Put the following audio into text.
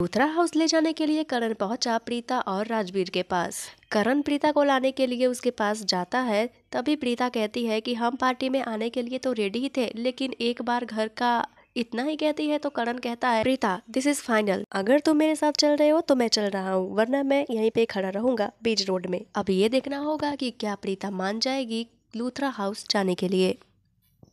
दूसरा हाउस ले जाने के लिए करण पहुंचा प्रीता और राजवीर के पास करण प्रीता को लाने के लिए उसके पास जाता है तभी प्रीता कहती है कि हम पार्टी में आने के लिए तो रेडी ही थे लेकिन एक बार घर का इतना ही कहती है तो करण कहता है प्रीता दिस इज फाइनल अगर तुम मेरे साथ चल रहे हो तो मैं चल रहा हूँ वरना मैं यहीं पे खड़ा रहूंगा बीच रोड में अब ये देखना होगा कि क्या प्रीता मान जाएगी लूथरा हाउस जाने के लिए